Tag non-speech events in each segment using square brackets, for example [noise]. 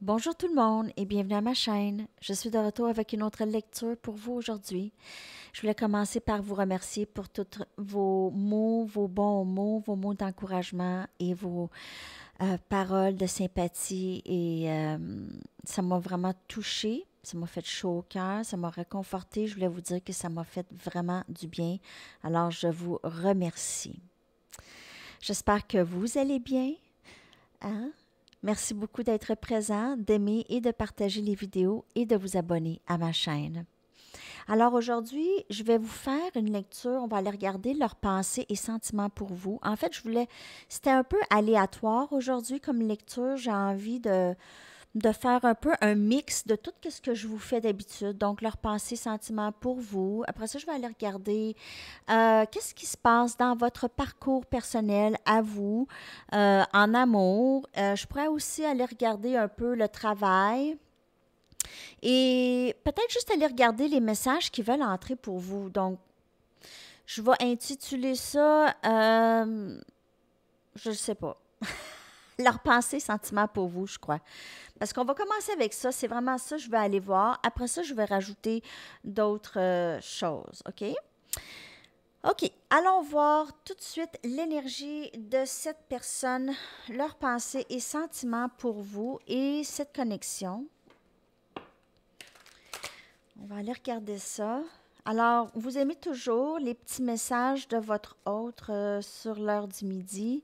Bonjour tout le monde et bienvenue à ma chaîne. Je suis de retour avec une autre lecture pour vous aujourd'hui. Je voulais commencer par vous remercier pour tous vos mots, vos bons mots, vos mots d'encouragement et vos euh, paroles de sympathie. Et euh, ça m'a vraiment touchée, ça m'a fait chaud au cœur, ça m'a réconforté. Je voulais vous dire que ça m'a fait vraiment du bien. Alors je vous remercie. J'espère que vous allez bien. Hein? Merci beaucoup d'être présent, d'aimer et de partager les vidéos et de vous abonner à ma chaîne. Alors aujourd'hui, je vais vous faire une lecture. On va aller regarder leurs pensées et sentiments pour vous. En fait, je voulais, c'était un peu aléatoire aujourd'hui comme lecture. J'ai envie de, de faire un peu un mix de tout ce que je vous fais d'habitude. Donc, leurs pensées, sentiments pour vous. Après ça, je vais aller regarder euh, qu'est-ce qui se passe dans votre parcours personnel à vous, euh, en amour. Euh, je pourrais aussi aller regarder un peu le travail. Et peut-être juste aller regarder les messages qui veulent entrer pour vous. Donc, je vais intituler ça, je ne sais pas. [laughs] pensées pensée, sentiments pour vous, je crois. Parce qu'on va commencer avec ça. C'est vraiment ça, je vais aller voir. Après ça, je vais rajouter d'autres euh, choses. OK? OK, allons voir tout de suite l'énergie de cette personne, leurs pensées et sentiments pour vous et cette connexion. On va aller regarder ça. Alors, vous aimez toujours les petits messages de votre autre euh, sur l'heure du midi.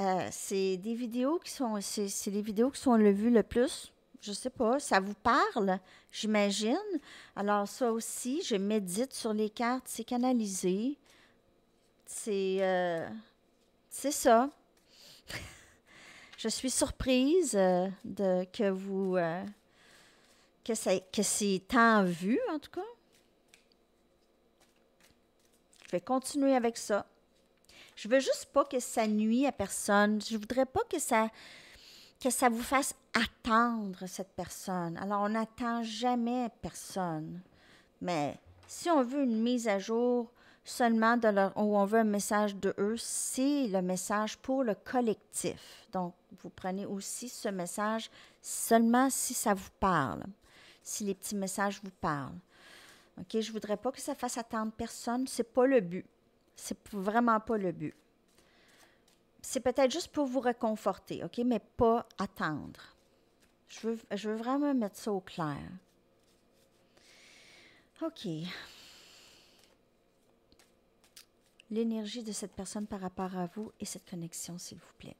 Euh, c'est des vidéos qui sont. les vidéos qui sont le vues le plus. Je sais pas. Ça vous parle, j'imagine. Alors, ça aussi, je médite sur les cartes. C'est canalisé. C'est. Euh, c'est ça. [laughs] je suis surprise euh, de que vous. que, que c'est tant vu, en tout cas. Je vais continuer avec ça. Je veux juste pas que ça nuit à personne. Je voudrais pas que ça que ça vous fasse attendre cette personne. Alors on n'attend jamais personne. Mais si on veut une mise à jour seulement de leur, où on veut un message de eux, c'est le message pour le collectif. Donc vous prenez aussi ce message seulement si ça vous parle, si les petits messages vous parlent. OK, je voudrais pas que ça fasse attendre personne, c'est pas le but. C'est vraiment pas le but. C'est peut-être juste pour vous réconforter, OK? Mais pas attendre. Je veux, je veux vraiment mettre ça au clair. OK. L'énergie de cette personne par rapport à vous et cette connexion, s'il vous plaît.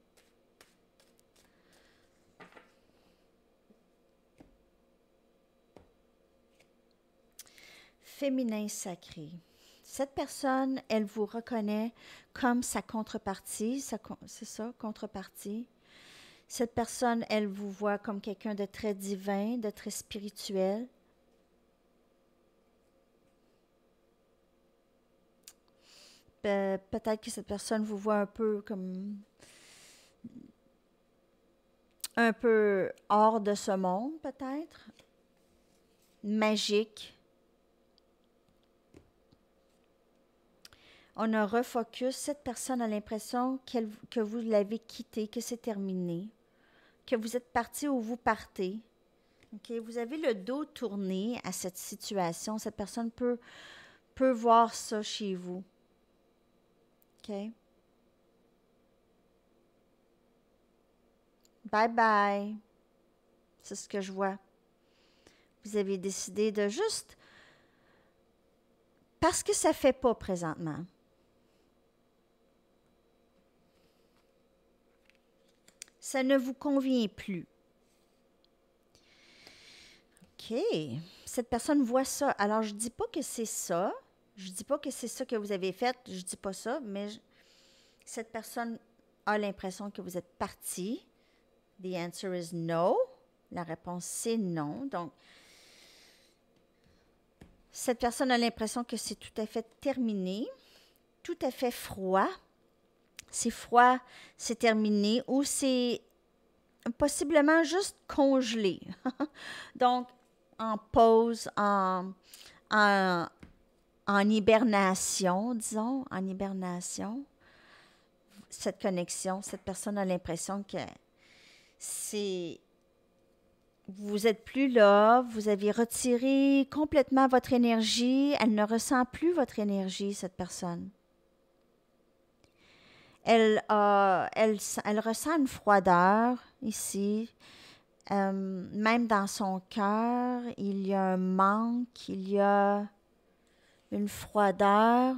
Féminin sacré cette personne, elle vous reconnaît comme sa contrepartie, c'est ça, contrepartie. Cette personne, elle vous voit comme quelqu'un de très divin, de très spirituel. Peut-être que cette personne vous voit un peu comme un peu hors de ce monde, peut-être, magique. on a refocus. Cette personne a l'impression que vous l'avez quittée, que c'est terminé, que vous êtes parti ou vous partez. Vous avez le dos tourné à cette situation. Cette personne peut, voir ça chez vous. OK? Bye bye. C'est ce que je vois. Vous avez décidé de juste parce que ça ne fait pas présentement. ça ne vous convient plus. OK. Cette personne voit ça. Alors, je ne dis pas que c'est ça. Je ne dis pas que c'est ça que vous avez fait. Je ne dis pas ça, mais cette personne a l'impression que vous êtes parti. The answer is no. La réponse, c'est non. Donc, cette personne a l'impression que c'est tout à fait terminé, tout à fait froid, c'est froid, c'est terminé ou c'est possiblement juste congelé. [laughs] Donc, en pause, en, hibernation, disons, en hibernation, cette connexion, cette personne a l'impression que c'est... Vous êtes plus là, vous avez retiré complètement votre énergie, elle ne ressent plus votre énergie, cette personne. Elle, ressent une froideur ici. Euh, même dans son cœur, il y a un manque, il y a une froideur.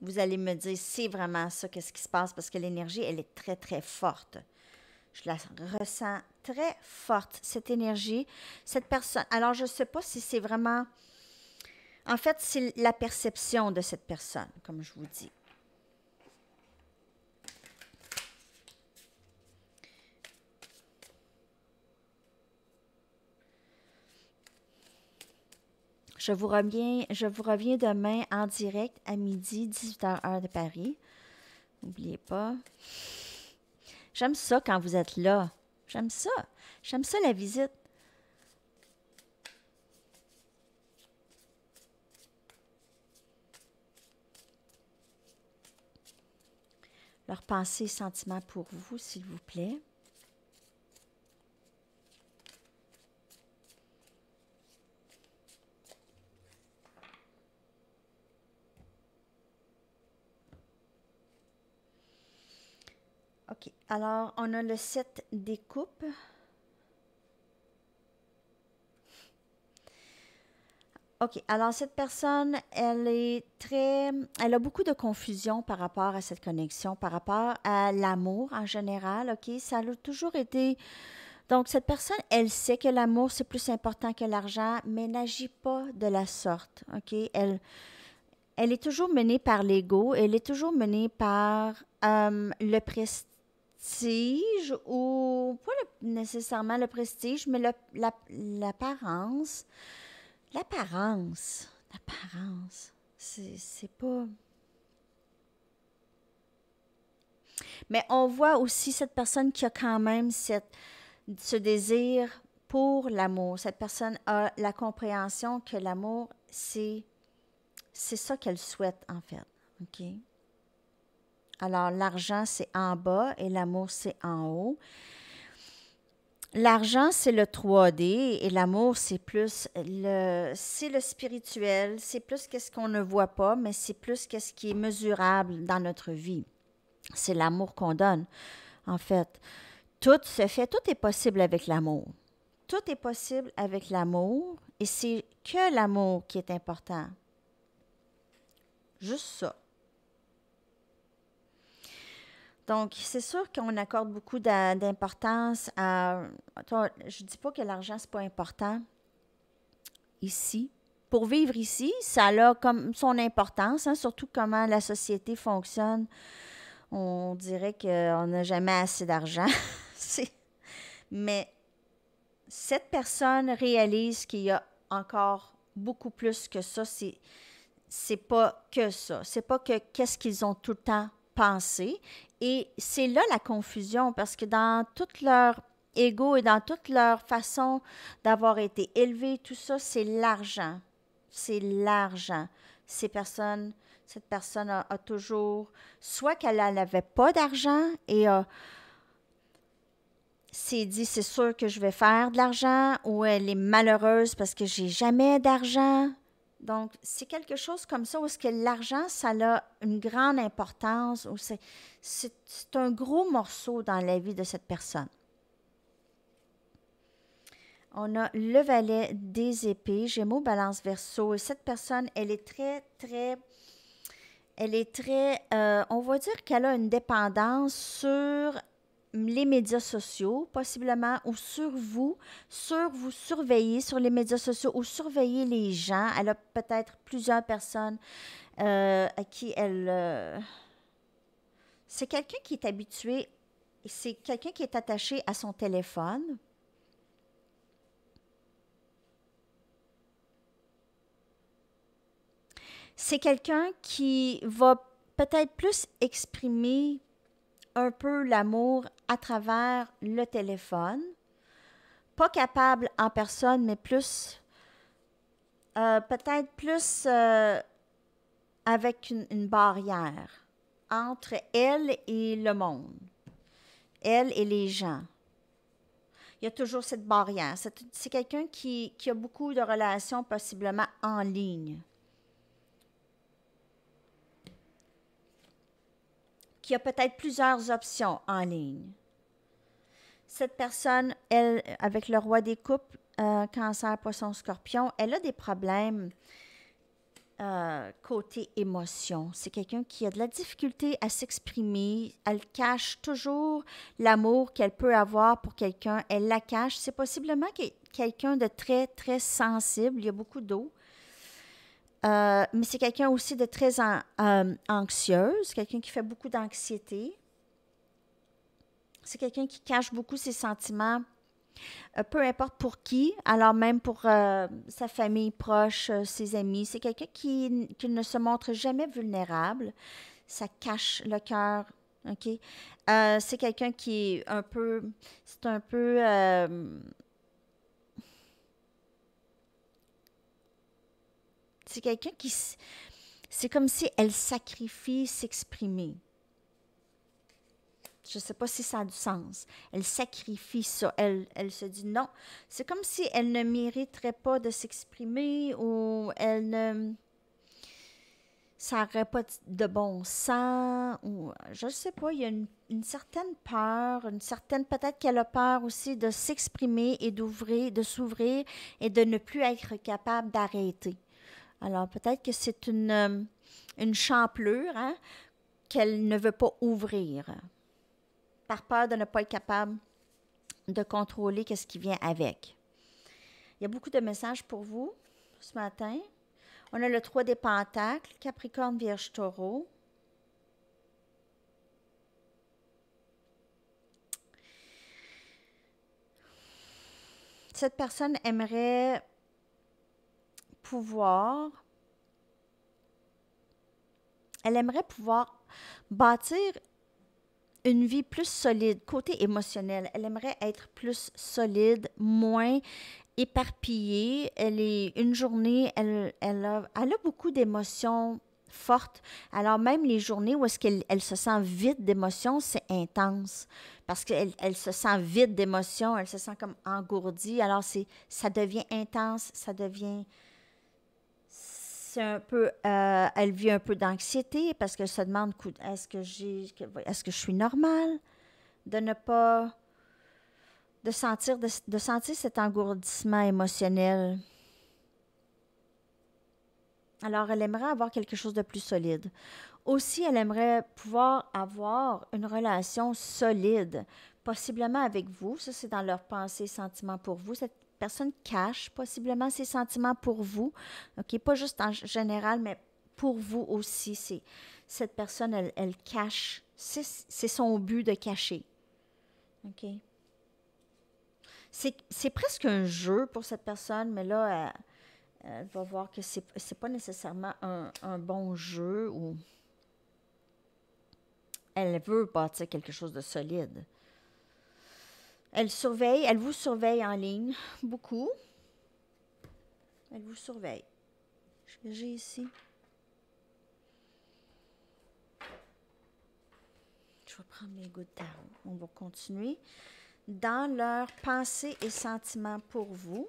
vous allez me dire, c'est vraiment ça, qu'est-ce qui se passe, parce que l'énergie, elle est très, très forte. Je la ressens très forte, cette énergie, cette personne. Alors, je ne sais pas si c'est vraiment... En fait, c'est la perception de cette personne, comme je vous dis. Je vous reviens, je vous reviens demain en direct à midi, 18h heure de Paris. N'oubliez pas. J'aime ça quand vous êtes là. J'aime ça. J'aime ça la visite. Leurs pensées et sentiments pour vous, s'il vous plaît. OK. Alors, on a le set coupes. OK. Alors, cette personne, elle est très. Elle a beaucoup de confusion par rapport à cette connexion, par rapport à l'amour en général. OK. Ça a toujours été. Donc, cette personne, elle sait que l'amour, c'est plus important que l'argent, mais n'agit pas de la sorte. OK. Elle, elle est toujours menée par l'ego. Elle est toujours menée par euh, le prestige prestige ou pas nécessairement le prestige, mais l'apparence. l'apparence. L'apparence. C'est pas. Mais on voit aussi cette personne qui a quand même cette, ce désir pour l'amour. Cette personne a la compréhension que l'amour, c'est, c'est ça qu'elle souhaite, en fait. OK? Alors, l'argent, c'est en bas et l'amour, c'est en haut. L'argent, c'est le 3D et l'amour, c'est plus le, c'est le spirituel, c'est plus qu'est-ce qu'on ne voit pas, mais c'est plus qu'est-ce qui est mesurable dans notre vie. C'est l'amour qu'on donne, en fait. Tout se fait, tout est possible avec l'amour. Tout est possible avec l'amour et c'est que l'amour qui est important. Juste ça. Donc, c'est sûr qu'on accorde beaucoup d'importance à. Je ne dis pas que l'argent, ce n'est pas important ici. Pour vivre ici, ça a comme son importance, hein, surtout comment la société fonctionne. On dirait qu'on n'a jamais assez d'argent. [laughs] Mais cette personne réalise qu'il y a encore beaucoup plus que ça. C'est, n'est pas que ça. C'est pas que qu'est-ce qu'ils ont tout le temps pensé. Et c'est là la confusion, parce que dans tout leur ego et dans toute leur façon d'avoir été élevée, tout ça, c'est l'argent. C'est l'argent. Ces personnes, cette personne a, toujours, soit qu'elle n'avait pas d'argent et s'est dit c'est sûr que je vais faire de l'argent ou elle est malheureuse parce que j'ai jamais d'argent. Donc, c'est quelque chose comme ça où ce que l'argent, ça a une grande importance, ou c'est, un gros morceau dans la vie de cette personne. On a le valet des épées, Gémeaux, Balance, Verseau. cette personne, elle est très, très, elle est très, euh, on va dire qu'elle a une dépendance sur les médias sociaux, possiblement, ou sur vous, sur vous surveiller sur les médias sociaux ou surveiller les gens. Elle a peut-être plusieurs personnes euh, à qui elle... Euh, c'est quelqu'un qui est habitué, c'est quelqu'un qui est attaché à son téléphone. C'est quelqu'un qui va peut-être plus exprimer un peu l'amour à travers le téléphone. Pas capable en personne, mais plus, euh, peut-être plus euh, avec une, barrière entre elle et le monde, elle et les gens il y a toujours cette barrière. C'est quelqu'un qui, a beaucoup de relations possiblement en ligne. Il y a peut-être plusieurs options en ligne. Cette personne, elle, avec le roi des couples, euh, cancer, poisson, scorpion, elle a des problèmes euh, côté émotion. C'est quelqu'un qui a de la difficulté à s'exprimer. Elle cache toujours l'amour qu'elle peut avoir pour quelqu'un. Elle la cache. C'est possiblement quelqu'un de très, très sensible. Il y a beaucoup d'eau. Euh, mais c'est quelqu'un aussi de très euh, anxieuse, quelqu'un qui fait beaucoup d'anxiété. C'est quelqu'un qui cache beaucoup ses sentiments, euh, peu importe pour qui, alors même pour sa famille proche, ses amis. C'est quelqu'un qui, qui, ne se montre jamais vulnérable. Ça cache le cœur. OK? c'est quelqu'un qui est un peu. C'est un peu C'est quelqu'un qui... C'est comme si elle sacrifie s'exprimer. Je ne sais pas si ça a du sens. Elle sacrifie ça. Elle, elle se dit non. C'est comme si elle ne mériterait pas de s'exprimer ou elle ne... Ça n'aurait pas de bon sens ou je ne sais pas. Il y a une, une certaine peur, une certaine... Peut-être qu'elle a peur aussi de s'exprimer et d'ouvrir, de s'ouvrir et de ne plus être capable d'arrêter. Alors peut-être que c'est une, euh, une champlure hein, qu'elle ne veut pas ouvrir par peur de ne pas être capable de contrôler ce qui vient avec. Il y a beaucoup de messages pour vous ce matin. On a le 3 des Pentacles, Capricorne, Vierge, Taureau. Cette personne aimerait pouvoir, elle aimerait pouvoir bâtir une vie plus solide, côté émotionnel. Elle aimerait être plus solide, moins éparpillée. Elle est une journée, elle, elle, a, elle beaucoup d'émotions fortes. Alors même les journées où est-ce qu'elle elle se sent vide d'émotions, c'est intense parce qu'elle elle se sent vide d'émotions, elle se sent comme engourdie. Alors c'est ça devient intense, ça devient c'est un peu, euh, elle vit un peu d'anxiété parce qu'elle se demande est-ce que j'ai, ce que je suis normale de ne pas, de sentir, de, sentir cet engourdissement émotionnel. Alors, elle aimerait avoir quelque chose de plus solide. Aussi, elle aimerait pouvoir avoir une relation solide, possiblement avec vous. Ça, c'est dans leurs pensée, sentiments pour vous, cette personne cache possiblement ses sentiments pour vous. OK, pas juste en général, mais pour vous aussi. C'est, cette personne, elle, cache. C'est, son but de cacher. OK? C'est, presque un jeu pour cette personne, mais là, elle, va voir que c'est, c'est pas nécessairement un, un bon jeu ou. Elle veut bâtir quelque chose de solide. Elle surveille, elle vous surveille en ligne beaucoup. Elle vous surveille. Je j'ai ici. Je vais prendre les gouttes tarot. On va continuer. Dans leurs pensées et sentiments pour vous,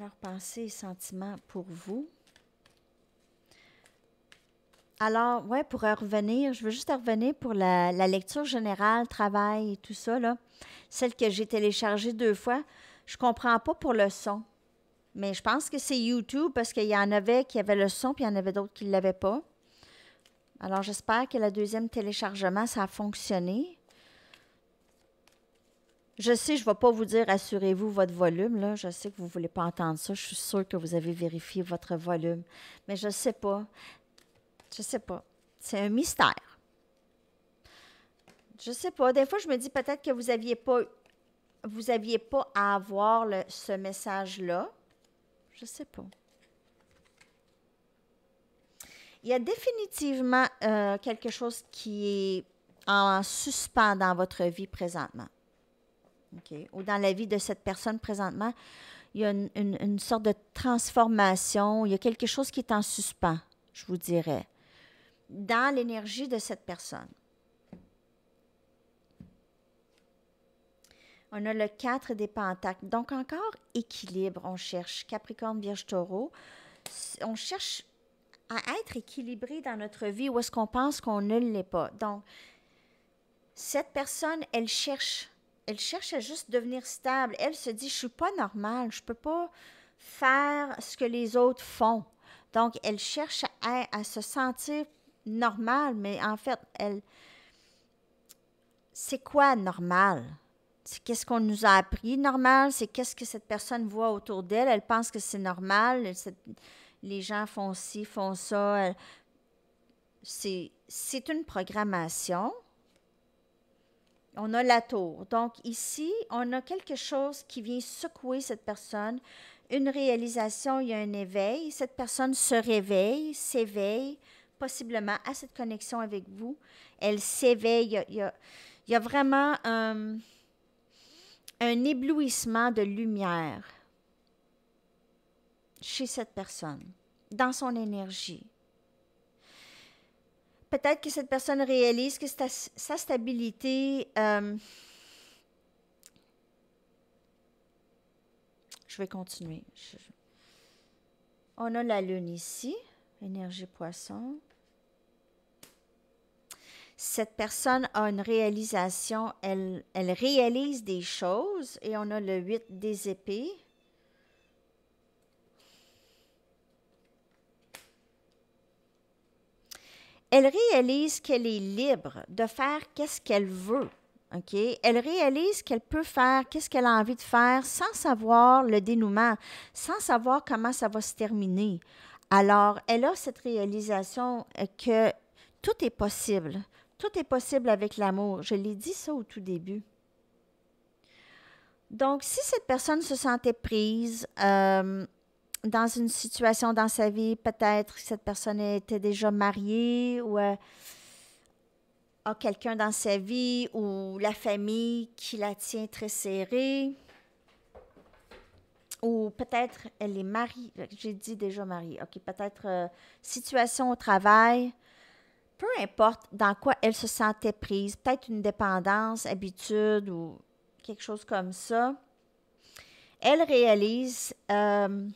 leurs pensées et sentiments pour vous. Alors, ouais, pour revenir, je veux juste revenir pour la, lecture générale, travail et tout ça, Celle que j'ai téléchargée deux fois. Je comprends pas pour le son. Mais je pense que c'est YouTube parce qu'il y en avait qui avaient le son, puis il y en avait d'autres qui ne l'avaient pas. Alors, j'espère que le deuxième téléchargement, ça a fonctionné. Je sais, je ne vais pas vous dire assurez-vous votre volume. Là. Je sais que vous ne voulez pas entendre ça. Je suis sûre que vous avez vérifié votre volume. Mais je ne sais pas. Je ne sais pas. C'est un mystère. Je ne sais pas. Des fois, je me dis peut-être que vous n'aviez pas, vous pas à avoir ce message-là. Je ne sais pas. Il y a définitivement euh, quelque chose qui est en suspens dans votre vie présentement. Ou dans la vie de cette personne présentement, il y a une, une, une, sorte de transformation, il y a quelque chose qui est en suspens, je vous dirais, dans l'énergie de cette personne. On a le 4 des pentacles. Donc encore équilibre, on cherche Capricorne, Vierge, Taureau. On cherche à être équilibré dans notre vie ou est-ce qu'on pense qu'on ne l'est pas. Donc, cette personne, elle cherche elle cherche à juste devenir stable. Elle se dit, je suis pas normale, je peux pas faire ce que les autres font. Donc, elle cherche à, se sentir normale, mais en fait, elle... C'est quoi normal? c'est qu'est-ce qu'on nous a appris normal, c'est qu'est-ce que cette personne voit autour d'elle, elle pense que c'est normal, les gens font ci, font ça. C'est une programmation on a la tour. Donc ici, on a quelque chose qui vient secouer cette personne. Une réalisation, il y a un éveil. Cette personne se réveille, s'éveille, possiblement à cette connexion avec vous. Elle s'éveille. Il, y a, vraiment un éblouissement de lumière chez cette personne, dans son énergie, peut-être que cette personne réalise que sa, stabilité... Euh, je vais continuer. on a la lune ici, énergie poisson. Cette personne a une réalisation, elle, elle réalise des choses et on a le 8 des épées. elle réalise qu'elle est libre de faire qu'est-ce qu'elle veut. Elle réalise qu'elle peut faire, qu'est-ce qu'elle a envie de faire sans savoir le dénouement, sans savoir comment ça va se terminer. Alors, elle a cette réalisation euh, que tout est possible. Tout est possible avec l'amour. Je l'ai dit ça au tout début. Donc, si cette personne se sentait prise, euh, dans une situation dans sa vie, peut-être que cette personne était déjà mariée ou euh, a quelqu'un dans sa vie ou la famille qui la tient très serrée. Ou peut-être elle est mariée, j'ai dit déjà mariée, ok, peut-être euh, situation au travail, peu importe dans quoi elle se sentait prise, peut-être une dépendance, habitude ou quelque chose comme ça elle réalise euh,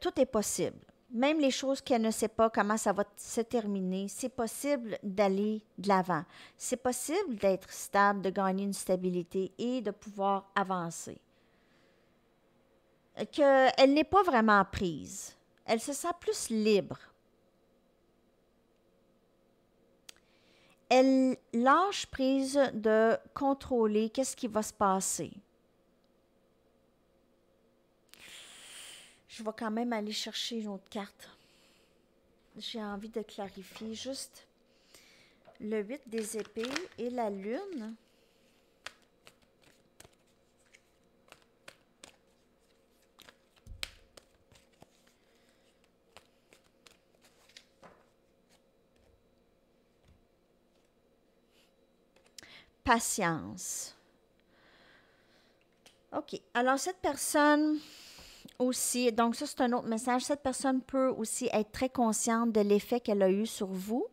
tout est possible. Même les choses qu'elle ne sait pas comment ça va se terminer, c'est possible d'aller de l'avant. C'est possible d'être stable, de gagner une stabilité et de pouvoir avancer. Qu'elle n'est pas vraiment prise. Elle se sent plus libre. Elle lâche prise de contrôler qu'est-ce qui va se passer. je vais quand même aller chercher une autre carte. J'ai envie de clarifier juste le 8 des épées et la lune. Patience. OK. Alors, cette personne, aussi, donc ça c'est un autre message, cette personne peut aussi être très consciente de l'effet qu'elle a eu sur vous.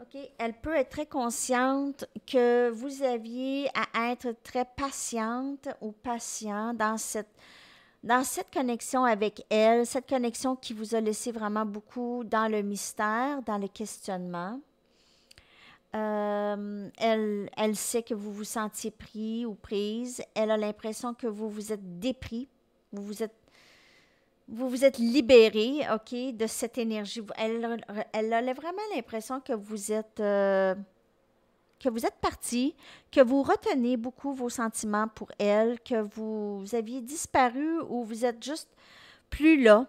OK, elle peut être très consciente que vous aviez à être très patiente ou patient dans cette dans cette connexion avec elle, cette connexion qui vous a laissé vraiment beaucoup dans le mystère, dans le questionnement. Euh, elle, elle sait que vous vous sentiez pris ou prise. Elle a l'impression que vous vous êtes dépris vous vous êtes vous vous êtes libéré, OK, de cette énergie. Elle, elle a vraiment l'impression que vous êtes euh, que vous êtes parti, que vous retenez beaucoup vos sentiments pour elle, que vous aviez disparu ou vous êtes juste plus là.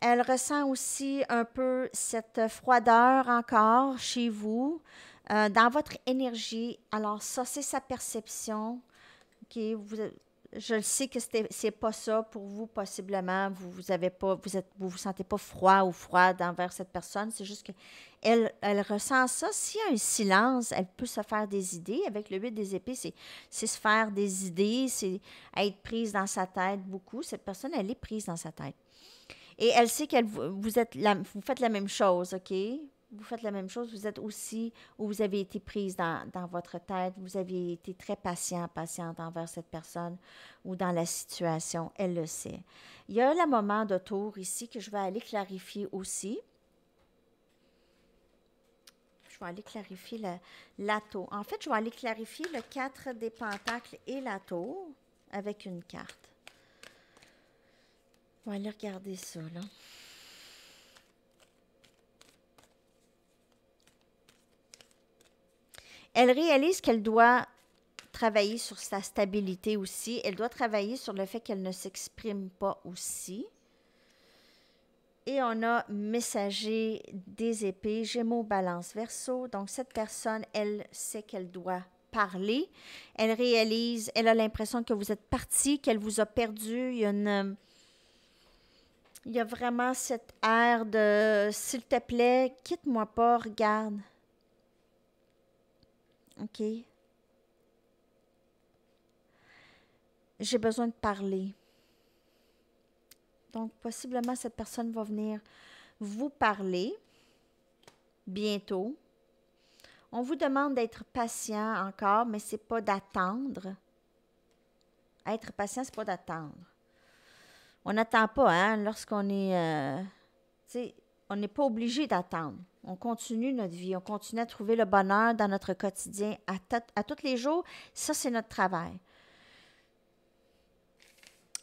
Elle ressent aussi un peu cette froideur encore chez vous, euh, dans votre énergie. Alors ça, c'est sa perception. OK, vous je sais que c'est pas ça pour vous, possiblement. Vous vous avez pas, vous êtes, vous, sentez pas froid ou froide envers cette personne. C'est juste que elle, elle ressent ça. S'il y a un silence, elle peut se faire des idées. Avec le huit des épées, c'est se faire des idées, c'est être prise dans sa tête beaucoup. Cette personne, elle est prise dans sa tête. Et elle sait que vous vous faites la même chose, OK? vous faites la même chose. Vous êtes aussi où vous avez été prise dans, votre tête. Vous avez été très patient, patiente envers cette personne ou dans la situation. Elle le sait. Il y a le moment de tour ici que je vais aller clarifier aussi. Je vais aller clarifier la, la tour. En fait, je vais aller clarifier le 4 des pentacles et la tour avec une carte. On va aller regarder ça, là. Elle réalise qu'elle doit travailler sur sa stabilité aussi. Elle doit travailler sur le fait qu'elle ne s'exprime pas aussi. Et on a messager des épées, Gémeaux, Balance, Verseau. Donc, cette personne, elle sait qu'elle doit parler. Elle réalise, elle a l'impression que vous êtes parti, qu'elle vous a perdu. Il y a, une, il y a vraiment cette air de s'il te plaît, quitte-moi pas, regarde. OK? J'ai besoin de parler. Donc, possiblement, cette personne va venir vous parler bientôt. On vous demande d'être patient encore, mais ce n'est pas d'attendre. Être patient, ce n'est pas d'attendre. On n'attend pas, hein, lorsqu'on est... Euh, on n'est pas obligé d'attendre. On continue notre vie, on continue à trouver le bonheur dans notre quotidien à, tous les jours. Ça, c'est notre travail.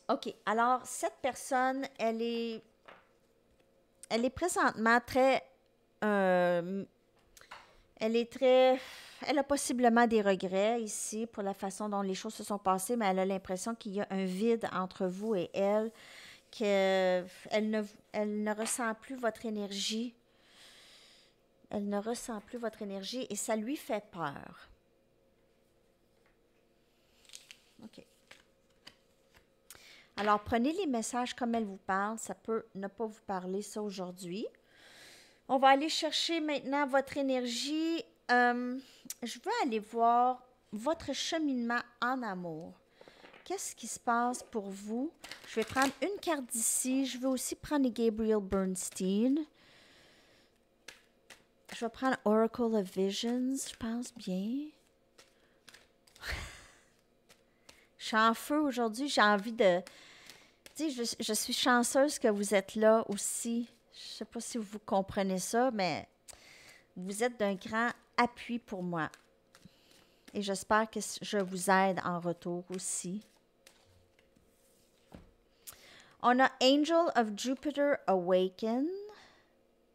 OK, alors cette personne, elle est, elle est présentement très... Euh, elle est très... Elle a possiblement des regrets ici pour la façon dont les choses se sont passées, mais elle a l'impression qu'il y a un vide entre vous et elle qu'elle ne, elle ne ressent plus votre énergie. Elle ne ressent plus votre énergie et ça lui fait peur. OK. Alors, prenez les messages comme elle vous parle. Ça peut ne pas vous parler ça aujourd'hui. On va aller chercher maintenant votre énergie. Euh, je veux aller voir votre cheminement en amour qu'est-ce qui se passe pour vous? Je vais prendre une carte d'ici. Je vais aussi prendre Gabriel Bernstein. Je vais prendre Oracle of Visions, je pense bien. [laughs] je suis en feu aujourd'hui. J'ai envie de... je, suis chanceuse que vous êtes là aussi. Je ne sais pas si vous comprenez ça, mais vous êtes d'un grand appui pour moi. Et j'espère que je vous aide en retour aussi. On a Angel of Jupiter Awaken.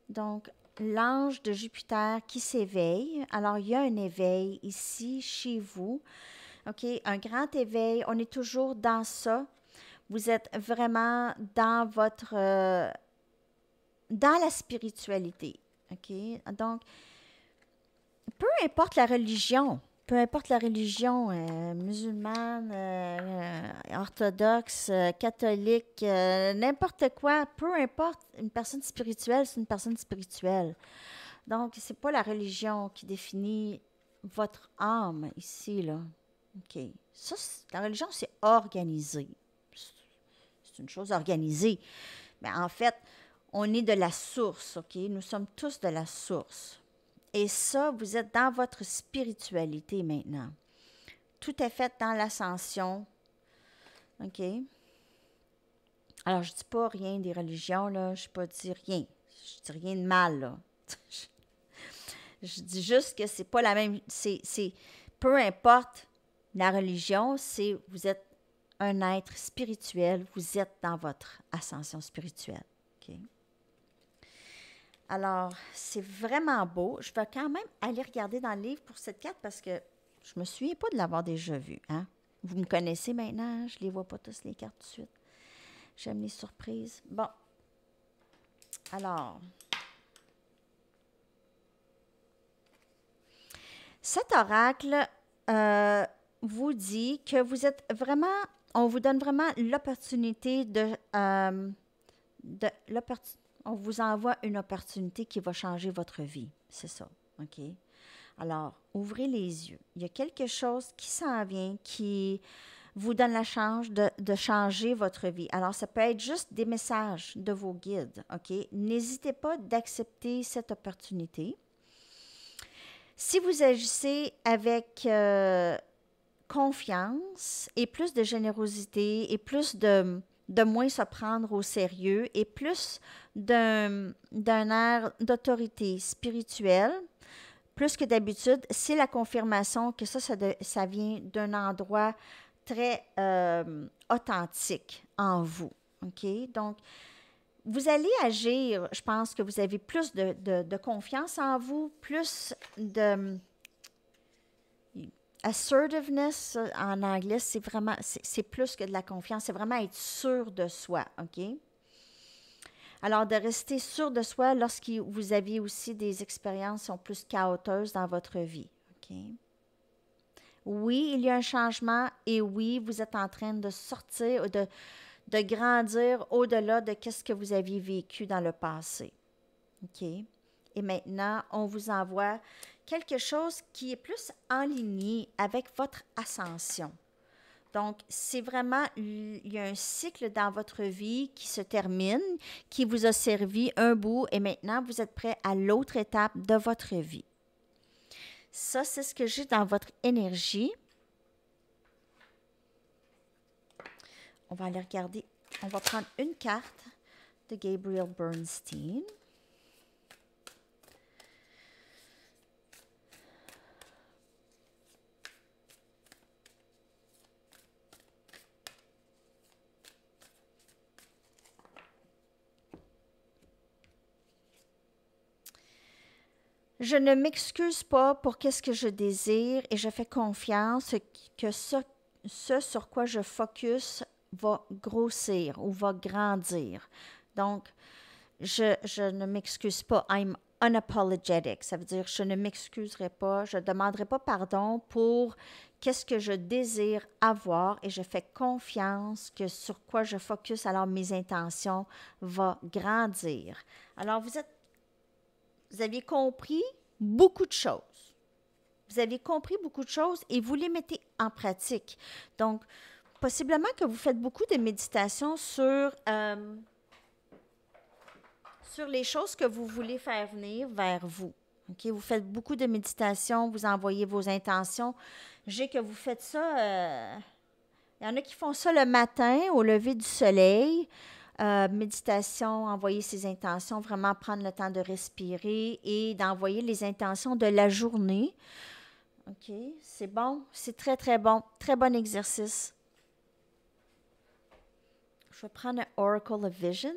Donc, l'ange de Jupiter qui s'éveille. Alors, il y a un éveil ici chez vous. OK? Un grand éveil. On est toujours dans ça. Vous êtes vraiment dans votre. Euh, dans la spiritualité. OK? Donc, peu importe la religion, peu importe la religion, euh, musulmane, euh, orthodoxe, euh, catholique, n'importe quoi, peu importe, une personne spirituelle, c'est une personne spirituelle. Donc, c'est pas la religion qui définit votre âme ici, là. OK. la religion, c'est organisé. C'est une chose organisée. Mais en fait, on est de la source, OK? Nous sommes tous de la source. Et ça, vous êtes dans votre spiritualité maintenant. Tout est fait dans l'ascension. OK? Alors, je ne dis pas rien des religions, là. Je ne pas dire rien. Je dis rien de mal, là. [laughs] je dis juste que c'est pas la même. C'est, peu importe la religion, c'est vous êtes un être spirituel, vous êtes dans votre ascension spirituelle. OK? Alors, c'est vraiment beau. Je vais quand même aller regarder dans le livre pour cette carte parce que je me souviens pas de l'avoir déjà vue. Hein? Vous me connaissez maintenant, je les vois pas tous les cartes tout de suite. J'aime les surprises. Bon. Alors. Cet oracle euh, vous dit que vous êtes vraiment, on vous donne vraiment l'opportunité de, euh, de l'opportunité on vous envoie une opportunité qui va changer votre vie. C'est ça. OK? Alors, ouvrez les yeux. Il y a quelque chose qui s'en vient, qui vous donne la chance de, changer votre vie. Alors, ça peut être juste des messages de vos guides, OK? N'hésitez pas d'accepter cette opportunité. Si vous agissez avec euh, confiance et plus de générosité et plus de, de moins se prendre au sérieux et plus d'un air d'autorité spirituelle, plus que d'habitude, c'est la confirmation que ça, ça, vient d'un endroit très euh, authentique en vous. OK? Donc, vous allez agir, je pense que vous avez plus de confiance en vous, plus de assertiveness, en anglais, c'est vraiment, c'est plus que de la confiance, c'est vraiment être sûr de soi, OK? Alors, de rester sûr de soi lorsque vous aviez aussi des expériences qui sont plus chaotiques dans votre vie, OK? Oui, il y a un changement et oui, vous êtes en train de sortir, de, de grandir au-delà de ce que vous aviez vécu dans le passé, OK? Et maintenant, on vous envoie quelque chose qui est plus en ligne avec votre ascension. Donc, c'est vraiment, il y a un cycle dans votre vie qui se termine, qui vous a servi un bout et maintenant vous êtes prêt à l'autre étape de votre vie. Ça, c'est ce que j'ai dans votre énergie. On va aller regarder. On va prendre une carte de Gabriel Bernstein. Je ne m'excuse pas pour qu'est-ce que je désire et je fais confiance que ce, ce sur quoi je focus va grossir ou va grandir. Donc, je, ne m'excuse pas. I'm unapologetic. Ça veut dire je ne m'excuserai pas, je ne demanderai pas pardon pour qu'est-ce que je désire avoir et je fais confiance que sur quoi je focus, alors mes intentions vont grandir. Alors, vous êtes vous avez compris beaucoup de choses. Vous avez compris beaucoup de choses et vous les mettez en pratique. Donc, possiblement que vous faites beaucoup de méditations sur, euh, sur les choses que vous voulez faire venir vers vous. Ok, Vous faites beaucoup de méditations, vous envoyez vos intentions. J'ai que vous faites ça. Euh, il y en a qui font ça le matin au lever du soleil. Euh, méditation, envoyer ses intentions, vraiment prendre le temps de respirer et d'envoyer les intentions de la journée. OK, c'est bon, c'est très, très bon, très bon exercice. Je vais prendre un Oracle of Visions.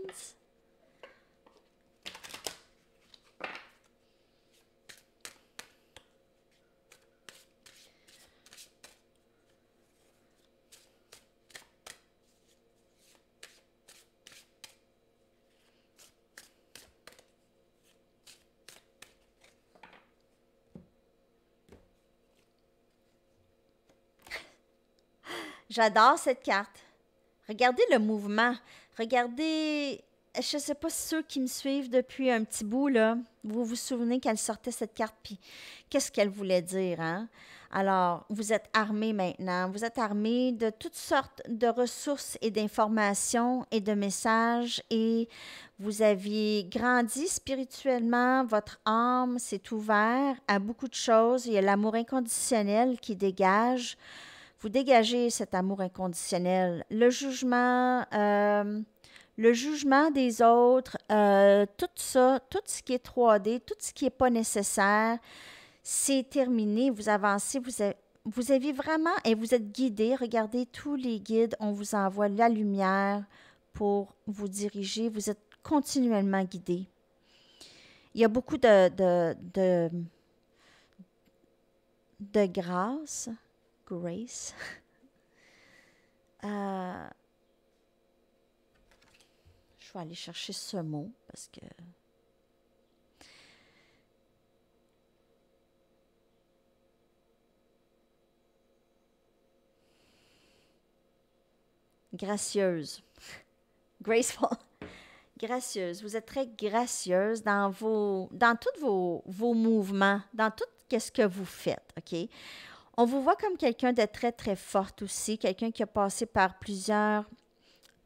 J'adore cette carte. Regardez le mouvement. Regardez, je ne sais pas ceux qui me suivent depuis un petit bout, là, vous vous souvenez qu'elle sortait cette carte, puis qu'est-ce qu'elle voulait dire, hein? Alors, vous êtes armé maintenant. Vous êtes armé de toutes sortes de ressources et d'informations et de messages et vous avez grandi spirituellement. Votre âme s'est ouverte à beaucoup de choses. Il y a l'amour inconditionnel qui dégage dégagez cet amour inconditionnel. Le jugement, euh, le jugement des autres, euh, tout ça, tout ce qui est 3D, tout ce qui n'est pas nécessaire, c'est terminé. Vous avancez, vous, avez, vraiment, et vous êtes guidé. Regardez tous les guides, on vous envoie la lumière pour vous diriger. Vous êtes continuellement guidé. Il y a beaucoup de, de, de grâce, Grace. [laughs] Euh, je vais aller chercher ce mot parce que. Gracieuse. [laughs] Graceful. [laughs] Gracieuse. Vous êtes très gracieuse dans vos, dans tous vos, vos mouvements, dans tout qu'est-ce que vous faites, OK? On vous voit comme quelqu'un de très, très forte aussi, quelqu'un qui a passé par plusieurs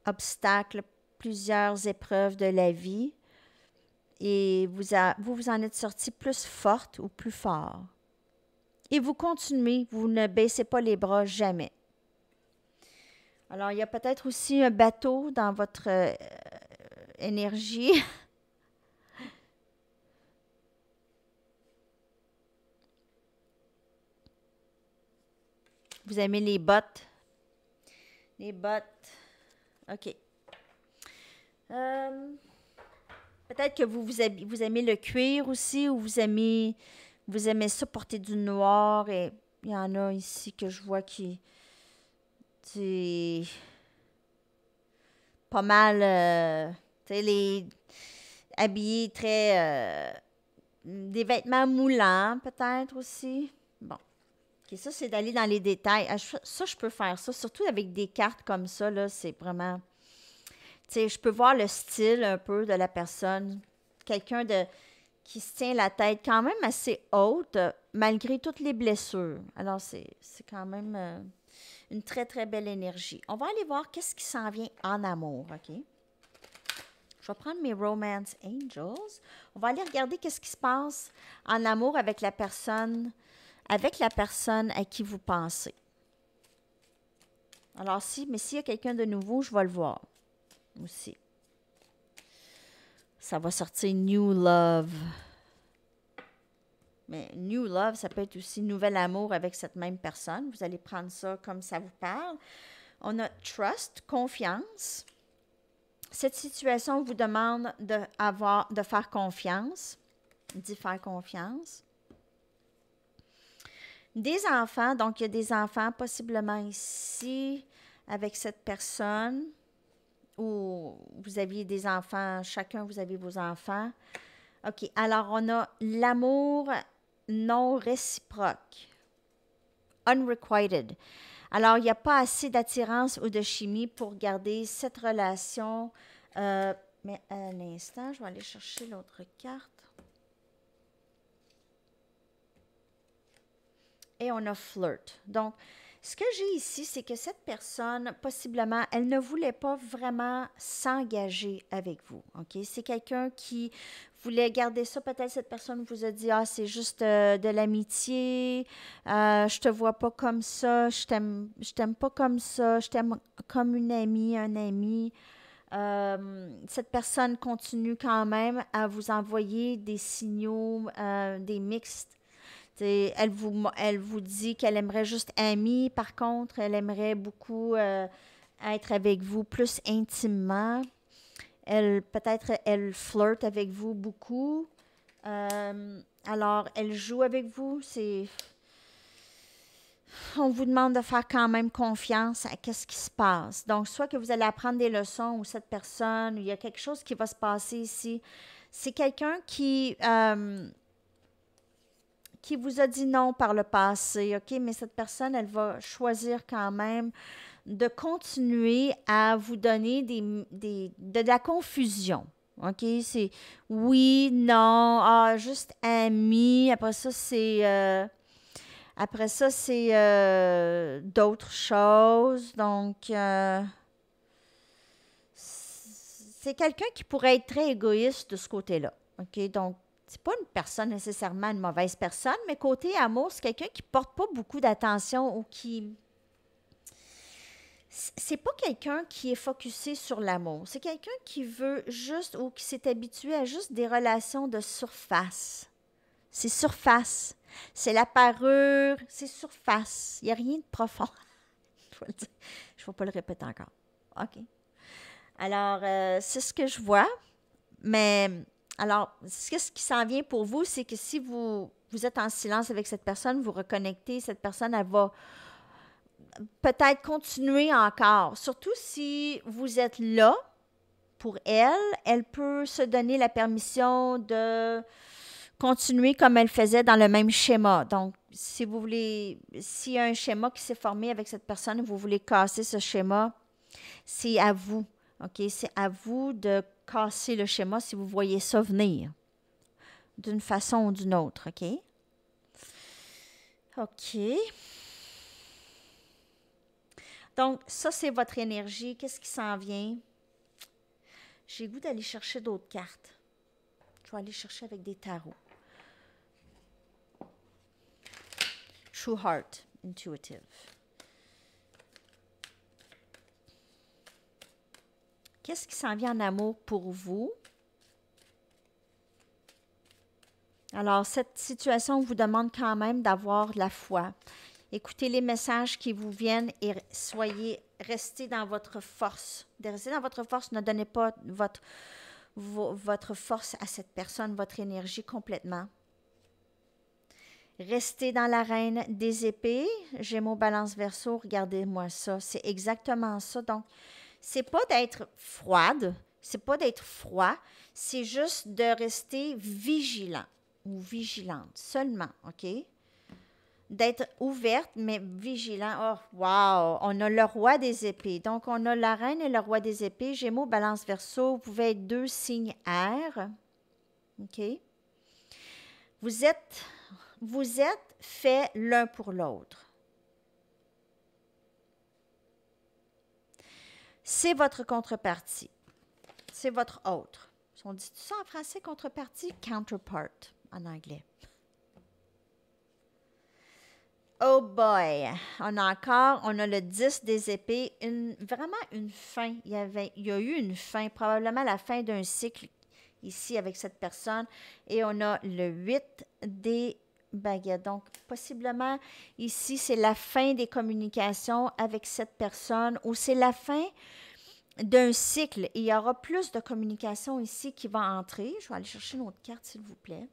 obstacles, plusieurs épreuves de la vie, et vous, vous, en êtes sorti plus forte ou plus fort. Et vous continuez, vous ne baissez pas les bras jamais. Alors, il y a peut-être aussi un bateau dans votre euh, énergie. [laughs] Vous aimez les bottes. Les bottes. OK. Euh, peut-être que vous, vous, aimez, le cuir aussi ou vous aimez, vous aimez ça porter du noir. Et il y en a ici que je vois qui... C'est pas mal... Euh, tu sais, les habillés très... Euh, des vêtements moulants peut-être aussi ça, c'est d'aller dans les détails. Ah, ça, je peux faire ça, surtout avec des cartes comme ça, c'est vraiment... Tu sais, je peux voir le style un peu de la personne. Quelqu'un de qui se tient la tête quand même assez haute, euh, malgré toutes les blessures. Alors, c'est quand même euh, une très, très belle énergie. On va aller voir qu'est-ce qui s'en vient en amour, OK? Je vais prendre mes Romance Angels. On va aller regarder qu'est-ce qui se passe en amour avec la personne avec la personne à qui vous pensez. Alors, si, mais s'il y a quelqu'un de nouveau, je vais le voir aussi. Ça va sortir New Love. Mais New Love, ça peut être aussi Nouvel Amour avec cette même personne. Vous allez prendre ça comme ça vous parle. On a Trust, confiance. Cette situation vous demande de, de faire confiance, d'y faire confiance des enfants. Donc, il y a des enfants possiblement ici avec cette personne ou vous aviez des enfants, chacun vous avez vos enfants. OK, alors on a l'amour non réciproque, unrequited. Alors, il n'y a pas assez d'attirance ou de chimie pour garder cette relation. Euh, mais un instant, je vais aller chercher l'autre carte. et on a flirt. Donc, ce que j'ai ici, c'est que cette personne, possiblement, elle ne voulait pas vraiment s'engager avec vous. OK? C'est quelqu'un qui voulait garder ça. Peut-être cette personne vous a dit Ah, c'est juste euh, de l'amitié, euh, je te vois pas comme ça, je t'aime, je t'aime pas comme ça, je t'aime comme une amie, un ami. Euh, cette personne continue quand même à vous envoyer des signaux, des mixtes elle vous, elle vous dit qu'elle aimerait juste amie, par contre, elle aimerait beaucoup euh, être avec vous plus intimement. Elle peut-être elle flirte avec vous beaucoup. Euh, alors, elle joue avec vous. C'est on vous demande de faire quand même confiance à qu'est-ce qui se passe. Donc, soit que vous allez apprendre des leçons ou cette personne, il y a quelque chose qui va se passer ici. C'est quelqu'un qui, euh, qui vous a dit non par le passé, OK? Mais cette personne, elle va choisir quand même de continuer à vous donner des, de, la confusion. OK? C'est oui, non, ah, juste ami. Après ça, c'est. Euh, après ça, c'est euh, d'autres choses. Donc. Euh, c'est quelqu'un qui pourrait être très égoïste de ce côté-là. OK? Donc, c'est pas une personne nécessairement une mauvaise personne, mais côté amour, c'est quelqu'un qui porte pas beaucoup d'attention ou qui. C'est pas quelqu'un qui est focusé sur l'amour. C'est quelqu'un qui veut juste ou qui s'est habitué à juste des relations de surface. C'est surface. C'est la parure. C'est surface. Il n'y a rien de profond. [laughs] Je ne vais pas le répéter encore. OK. Alors, euh, c'est ce que je vois. Mais alors, ce qui s'en vient pour vous, c'est que si vous, vous êtes en silence avec cette personne, vous reconnectez, cette personne, elle va peut-être continuer encore. Surtout si vous êtes là pour elle, elle peut se donner la permission de continuer comme elle faisait dans le même schéma. Donc, si vous voulez, s'il y a un schéma qui s'est formé avec cette personne, vous voulez casser ce schéma, c'est à vous. OK? C'est à vous de casser le schéma si vous voyez ça venir d'une façon ou d'une autre, OK? OK. Donc, ça, c'est votre énergie. Qu'est-ce qui s'en vient? J'ai goût d'aller chercher d'autres cartes. Je vais aller chercher avec des tarots. True Heart, Intuitive. Qu'est-ce qui s'en vient en amour pour vous? Alors, cette situation vous demande quand même d'avoir la foi. Écoutez les messages qui vous viennent et soyez, restez dans votre force. De dans votre force, ne donnez pas votre, votre force à cette personne, votre énergie complètement. Restez dans la reine des épées. Gémeaux, balance, verso, regardez-moi ça. C'est exactement ça. Donc, c'est pas d'être froide, c'est pas d'être froid, c'est juste de rester vigilant ou vigilante seulement, OK? D'être ouverte, mais vigilant. Oh, wow! On a le roi des épées. Donc, on a la reine et le roi des épées. Gémeaux, balance, verso. Vous pouvez être deux signes R. OK? Vous êtes, vous êtes fait l'un pour l'autre. c'est votre contrepartie. C'est votre autre. On dit ça en français, contrepartie, counterpart en anglais. Oh boy! On a encore, on a le 10 des épées, vraiment une fin. Il y, avait, il a eu une fin, probablement la fin d'un cycle ici avec cette personne. Et on a le 8 des baguette. donc possiblement ici, c'est la fin des communications avec cette personne ou c'est la fin d'un cycle. il y aura plus de communication ici qui va entrer. Je vais aller chercher une autre carte, s'il vous plaît.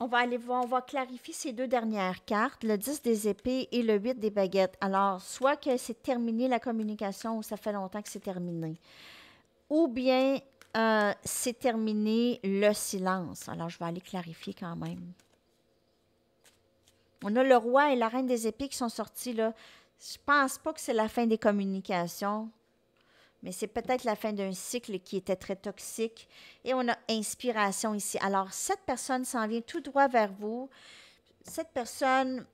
On va aller voir, on va clarifier ces deux dernières cartes, le 10 des épées et le 8 des baguettes. Alors, soit que c'est terminé la communication ou ça fait longtemps que c'est terminé. Ou bien euh, c'est terminé le silence. Alors, je vais aller clarifier quand même. On a le roi et la reine des épées qui sont sortis là. Je pense pas que c'est la fin des communications, mais c'est peut-être la fin d'un cycle qui était très toxique. Et on a inspiration ici. Alors, cette personne s'en vient tout droit vers vous. Cette personne,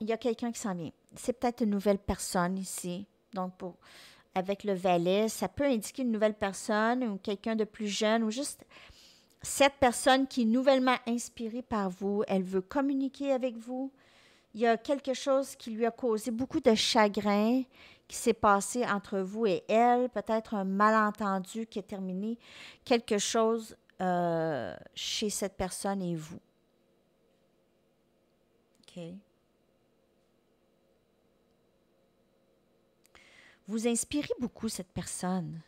il y a quelqu'un qui s'en vient. C'est peut-être une nouvelle personne ici. Donc, pour, avec le valet, ça peut indiquer une nouvelle personne ou quelqu'un de plus jeune ou juste cette personne qui est nouvellement inspirée par vous, elle veut communiquer avec vous. Il y a quelque chose qui lui a causé beaucoup de chagrin qui s'est passé entre vous et elle, peut-être un malentendu qui a terminé quelque chose euh, chez cette personne et vous. OK. Vous inspirez beaucoup cette personne.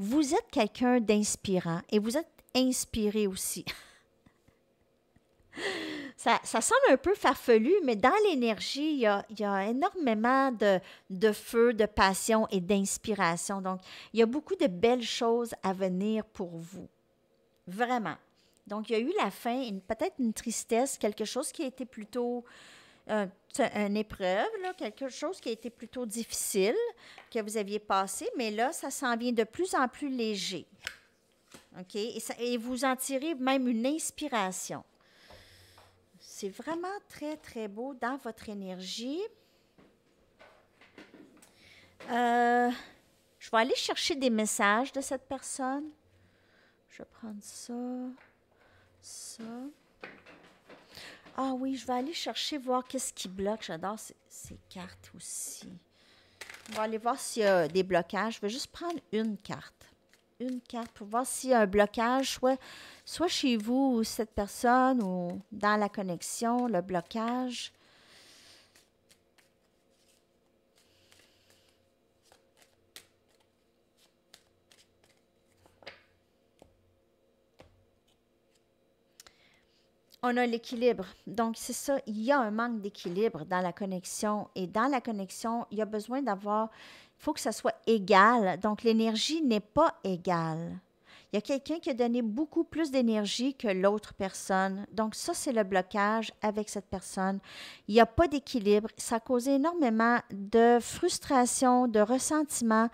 Vous êtes quelqu'un d'inspirant et vous êtes inspiré aussi. [laughs] Ça, ça, semble un peu farfelu, mais dans l'énergie, il, y a, énormément de, feu, de passion et d'inspiration. Donc, il y a beaucoup de belles choses à venir pour vous. Vraiment. Donc, il y a eu la faim, peut-être une tristesse, quelque chose qui a été plutôt un, une épreuve, quelque chose qui a été plutôt difficile, que vous aviez passé, mais là, ça s'en vient de plus en plus léger. OK? Et, vous en tirez même une inspiration. C'est vraiment très, très beau dans votre énergie. Euh, je vais aller chercher des messages de cette personne. Je vais prendre ça, ça. Ah oui, je vais aller chercher, voir qu'est-ce qui bloque. J'adore ces, cartes aussi. On va aller voir s'il y a des blocages. Je vais juste prendre une carte. Une carte pour voir s'il y a un blocage, soit, soit chez vous ou cette personne ou dans la connexion, le blocage. on a l'équilibre. Donc, c'est ça, il y a un manque d'équilibre dans la connexion. Et dans la connexion, il y a besoin d'avoir, il faut que ça soit égal. Donc, l'énergie n'est pas égale. Il y a quelqu'un qui a donné beaucoup plus d'énergie que l'autre personne. Donc, ça, c'est le blocage avec cette personne. Il n'y a pas d'équilibre. Ça cause énormément de frustration, de ressentiment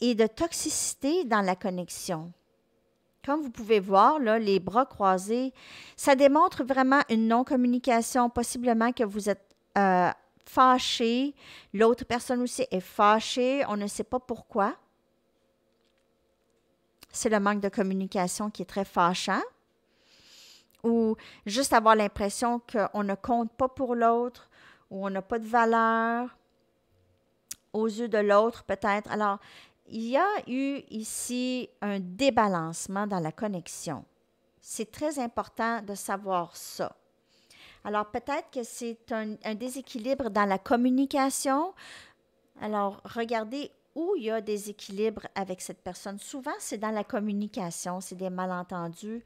et de toxicité dans la connexion. Comme vous pouvez voir, là, les bras croisés, ça démontre vraiment une non-communication, possiblement que vous êtes euh, fâché, l'autre personne aussi est fâchée, on ne sait pas pourquoi. C'est le manque de communication qui est très fâchant ou juste avoir l'impression qu'on ne compte pas pour l'autre ou on n'a pas de valeur aux yeux de l'autre peut-être. Alors, il y a eu ici un débalancement dans la connexion. C'est très important de savoir ça. Alors peut-être que c'est un, déséquilibre dans la communication. Alors regardez où il y a des équilibres avec cette personne. Souvent, c'est dans la communication, c'est des malentendus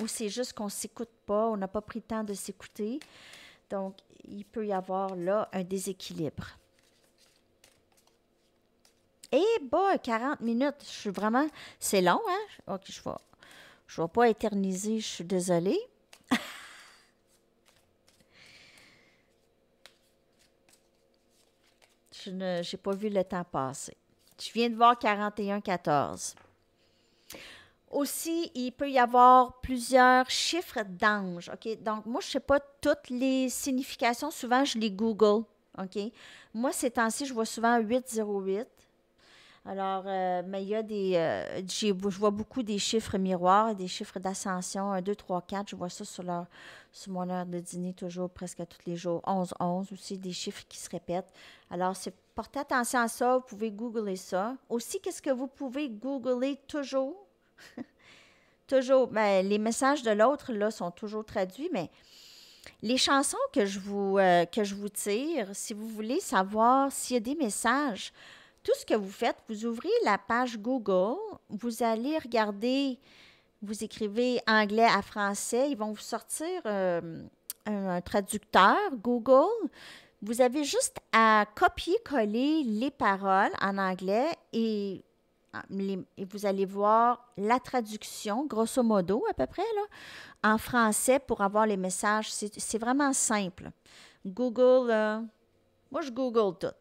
ou c'est juste qu'on ne s'écoute pas, on n'a pas pris le temps de s'écouter. Donc, il peut y avoir là un déséquilibre. Eh bah, 40 minutes, je suis vraiment... C'est long, hein? OK, je vais... Je vais pas éterniser, je suis désolée. [laughs] je n'ai pas vu le temps passer. Je viens de voir 41-14. Aussi, il peut y avoir plusieurs chiffres d'anges. OK? Donc, moi, je ne sais pas toutes les significations. Souvent, je les Google. OK? Moi, ces temps-ci, je vois souvent 808. Alors, euh, mais il y a des. Euh, je vois beaucoup des chiffres miroirs, des chiffres d'ascension, 1, 2, 3, 4. Je vois ça sur, leur, sur mon heure de dîner toujours, presque tous les jours. 11, 11 aussi, des chiffres qui se répètent. Alors, c'est, portez attention à ça. Vous pouvez googler ça. Aussi, qu'est-ce que vous pouvez googler toujours? [laughs] toujours. Mais ben, les messages de l'autre, là, sont toujours traduits, mais. Les chansons que je vous, euh, que je vous tire, si vous voulez savoir s'il y a des messages tout ce que vous faites, vous ouvrez la page Google, vous allez regarder, vous écrivez anglais à français, ils vont vous sortir euh, un, traducteur Google. Vous avez juste à copier-coller les paroles en anglais et ah, vous allez voir la traduction, grosso modo à peu près, en français pour avoir les messages. C'est vraiment simple. Google, euh, moi je Google tout. [laughs]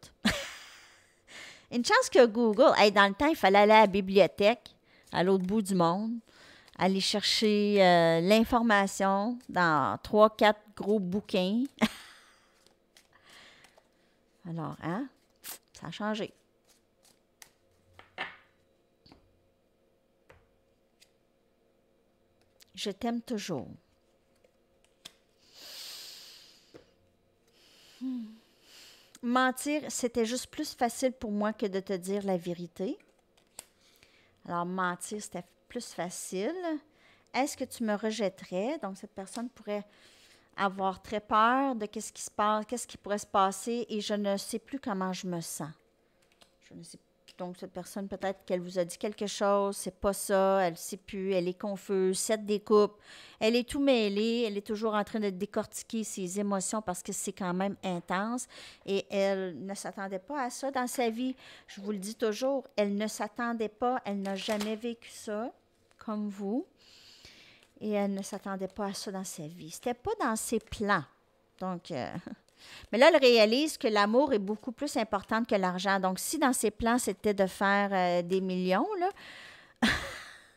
Une chance que Google, dans le temps, il fallait aller à la bibliothèque, à l'autre bout du monde, aller chercher euh, l'information dans trois, quatre gros bouquins. [laughs] Alors, hein? Ça a changé. Je t'aime toujours. mentir, c'était juste plus facile pour moi que de te dire la vérité. Alors, mentir, c'était plus facile. Est-ce que tu me rejetterais? Donc, cette personne pourrait avoir très peur de qu'est-ce qui se passe, qu'est-ce qui pourrait se passer et je ne sais plus comment je me sens. Je ne sais donc cette personne, peut-être qu'elle vous a dit quelque chose, c'est pas ça, elle sait plus, elle est confuse, cette découpe, elle est tout mêlée, elle est toujours en train de décortiquer ses émotions parce que c'est quand même intense et elle ne s'attendait pas à ça dans sa vie. Je vous le dis toujours, elle ne s'attendait pas, elle n'a jamais vécu ça comme vous et elle ne s'attendait pas à ça dans sa vie. C'était pas dans ses plans. Donc, euh, [laughs] Mais là, elle réalise que l'amour est beaucoup plus important que l'argent. Donc, si dans ses plans, c'était de faire euh, des millions,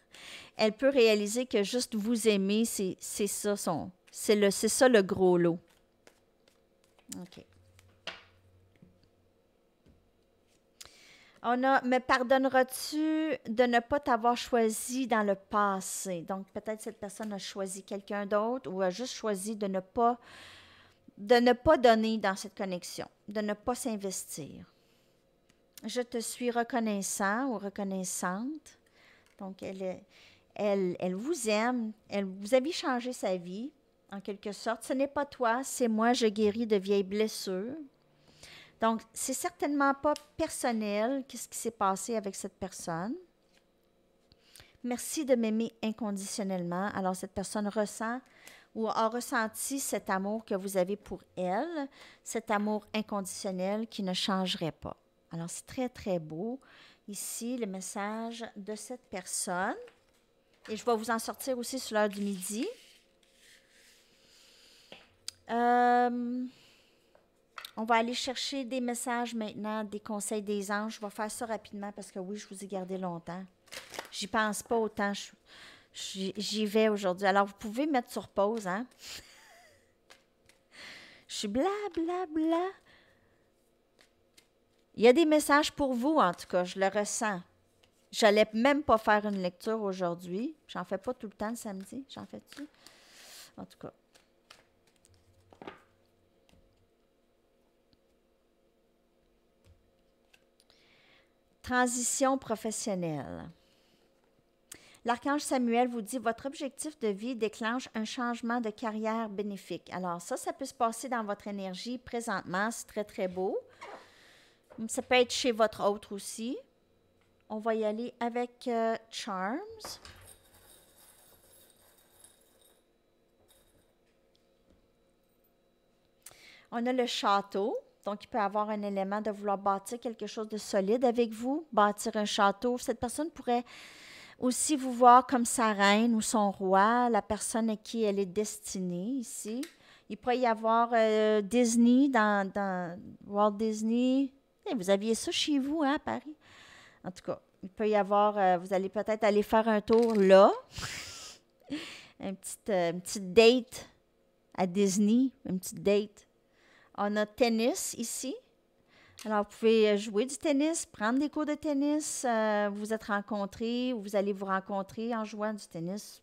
[laughs] elle peut réaliser que juste vous aimer, c'est ça son... C'est ça le gros lot. OK. On a Me pardonneras-tu de ne pas t'avoir choisi dans le passé? Donc, peut-être cette personne a choisi quelqu'un d'autre ou a juste choisi de ne pas de ne pas donner dans cette connexion, de ne pas s'investir. Je te suis reconnaissant ou reconnaissante. Donc, elle, elle, elle vous aime, elle, vous avez changé sa vie, en quelque sorte. Ce n'est pas toi, c'est moi, je guéris de vieilles blessures. Donc, c'est certainement pas personnel qu'est-ce qui s'est passé avec cette personne. Merci de m'aimer inconditionnellement. Alors, cette personne ressent ou a ressenti cet amour que vous avez pour elle, cet amour inconditionnel qui ne changerait pas. Alors, c'est très, très beau. Ici, le message de cette personne. Et je vais vous en sortir aussi sur l'heure du midi. Euh, on va aller chercher des messages maintenant, des conseils des anges. Je vais faire ça rapidement parce que oui, je vous ai gardé longtemps. J'y pense pas autant. J'y vais aujourd'hui. Alors, vous pouvez mettre sur pause, hein? Je suis bla, bla, bla. Il y a des messages pour vous, en tout cas, je le ressens. Je n'allais même pas faire une lecture aujourd'hui. J'en fais pas tout le temps le samedi. J'en fais-tu? En tout cas. Transition professionnelle. L'archange Samuel vous dit votre objectif de vie déclenche un changement de carrière bénéfique. Alors ça, ça peut se passer dans votre énergie présentement, c'est très très beau. Ça peut être chez votre autre aussi. On va y aller avec euh, Charms. On a le château. Donc, il peut avoir un élément de vouloir bâtir quelque chose de solide avec vous, bâtir un château. Cette personne pourrait aussi vous voir comme sa reine ou son roi, la personne à qui elle est destinée ici. Il pourrait y avoir euh, Disney dans, Walt Disney. Eh, vous aviez ça chez vous, hein, à Paris? En tout cas, il peut y avoir, euh, vous allez peut-être aller faire un tour là. [laughs] une, petite, euh, une petite date à Disney, une petite date. On a tennis ici. Alors, vous pouvez euh, jouer du tennis, prendre des cours de tennis, euh, vous êtes rencontrés ou vous allez vous rencontrer en jouant du tennis.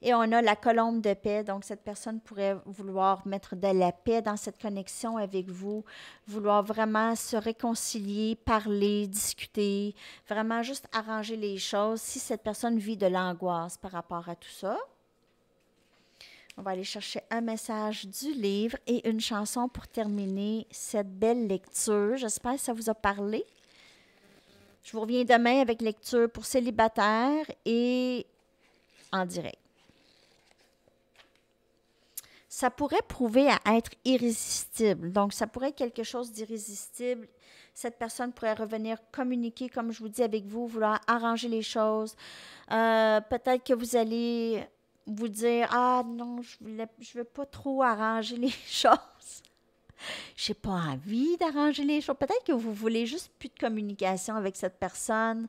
Et on a la colombe de paix. Donc, cette personne pourrait vouloir mettre de la paix dans cette connexion avec vous, vouloir vraiment se réconcilier, parler, discuter, vraiment juste arranger les choses si cette personne vit de l'angoisse par rapport à tout ça. On va aller chercher un message du livre et une chanson pour terminer cette belle lecture. J'espère que ça vous a parlé. Je vous reviens demain avec lecture pour célibataires et en direct. Ça pourrait prouver à être irrésistible. Donc, ça pourrait être quelque chose d'irrésistible. Cette personne pourrait revenir communiquer, comme je vous dis, avec vous, vouloir arranger les choses. Euh, peut-être que vous allez vous dire Ah non, je ne veux pas trop arranger les [laughs] choses. J'ai pas envie d'arranger les choses. Peut-être que vous voulez juste plus de communication avec cette personne.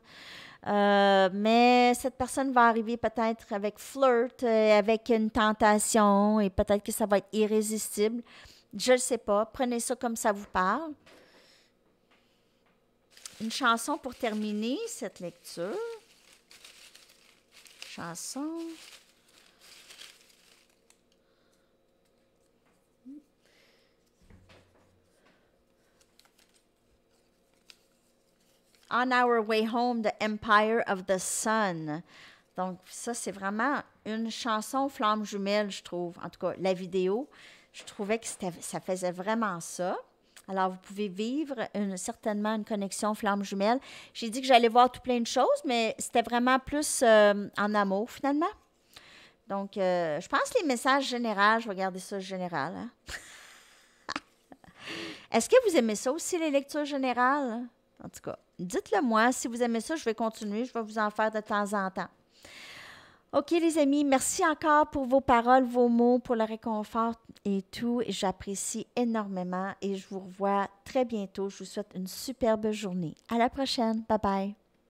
Euh, mais cette personne va arriver peut-être avec flirt, euh, avec une tentation, et peut-être que ça va être irrésistible. Je ne sais pas. Prenez ça comme ça vous parle. Une chanson pour terminer cette lecture. Chanson. On Our Way Home The Empire of the Sun. Donc, ça, c'est vraiment une chanson flamme jumelle, je trouve. En tout cas, la vidéo, je trouvais que ça faisait vraiment ça. Alors, vous pouvez vivre certainement une connexion flamme jumelle. J'ai dit que j'allais voir tout plein de choses, mais c'était vraiment plus euh, en amour, finalement. Donc, euh, je pense les messages généraux, je vais garder ça général. Hein. [laughs] Est-ce que vous aimez ça aussi, les lectures générales? En tout cas, dites-le moi. Si vous aimez ça, je vais continuer. Je vais vous en faire de temps en temps. OK, les amis, merci encore pour vos paroles, vos mots, pour le réconfort et tout. J'apprécie énormément et je vous revois très bientôt. Je vous souhaite une superbe journée. À la prochaine. Bye bye.